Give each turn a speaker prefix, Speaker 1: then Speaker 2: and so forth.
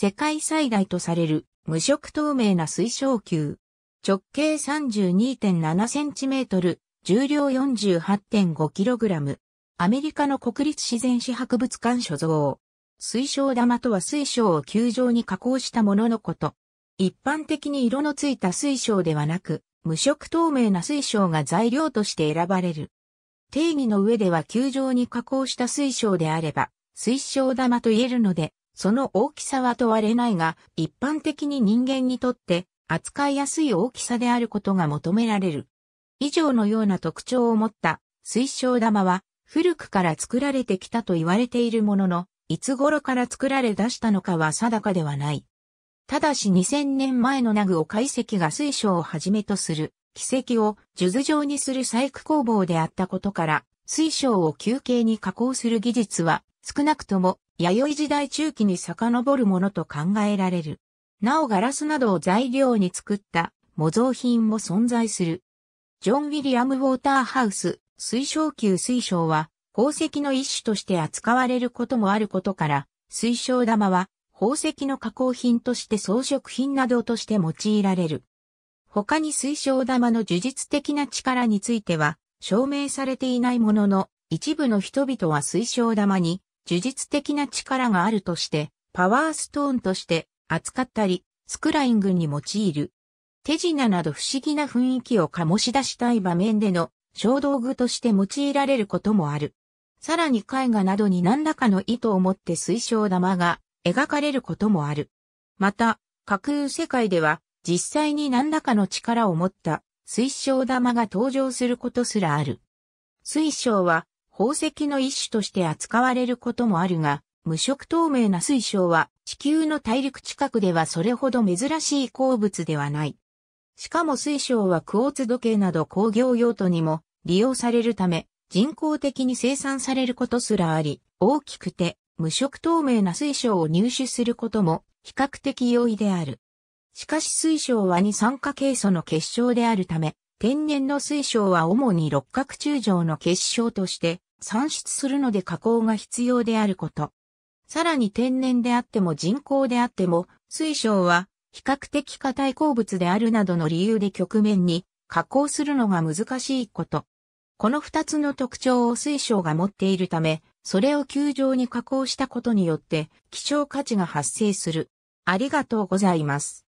Speaker 1: 世界最大とされる無色透明な水晶球。直径 32.7cm、重量 48.5kg。アメリカの国立自然史博物館所蔵。水晶玉とは水晶を球状に加工したもののこと。一般的に色のついた水晶ではなく、無色透明な水晶が材料として選ばれる。定義の上では球状に加工した水晶であれば、水晶玉と言えるので、その大きさは問われないが、一般的に人間にとって扱いやすい大きさであることが求められる。以上のような特徴を持った水晶玉は古くから作られてきたと言われているものの、いつ頃から作られ出したのかは定かではない。ただし2000年前のナグオ解石が水晶をはじめとする、奇跡を数珠状にする細工工房であったことから、水晶を休憩に加工する技術は少なくとも弥生時代中期に遡るものと考えられる。なおガラスなどを材料に作った模造品も存在する。ジョン・ウィリアム・ウォーターハウス、水晶球水晶は、宝石の一種として扱われることもあることから、水晶玉は、宝石の加工品として装飾品などとして用いられる。他に水晶玉の呪術的な力については、証明されていないものの、一部の人々は水晶玉に呪術的な力があるとして、パワーストーンとして扱ったり、スクライングに用いる。手品など不思議な雰囲気を醸し出したい場面での衝動具として用いられることもある。さらに絵画などに何らかの意図を持って水晶玉が描かれることもある。また、架空世界では実際に何らかの力を持った水晶玉が登場することすらある。水晶は宝石の一種として扱われることもあるが、無色透明な水晶は地球の大陸近くではそれほど珍しい鉱物ではない。しかも水晶はクォーツ時計など工業用途にも利用されるため、人工的に生産されることすらあり、大きくて無色透明な水晶を入手することも比較的容易である。しかし水晶は二酸化ケイ素の結晶であるため、天然の水晶は主に六角柱状の結晶として産出するので加工が必要であること。さらに天然であっても人工であっても、水晶は比較的硬い鉱物であるなどの理由で局面に加工するのが難しいこと。この二つの特徴を水晶が持っているため、それを球状に加工したことによって希少価値が発生する。ありがとうございます。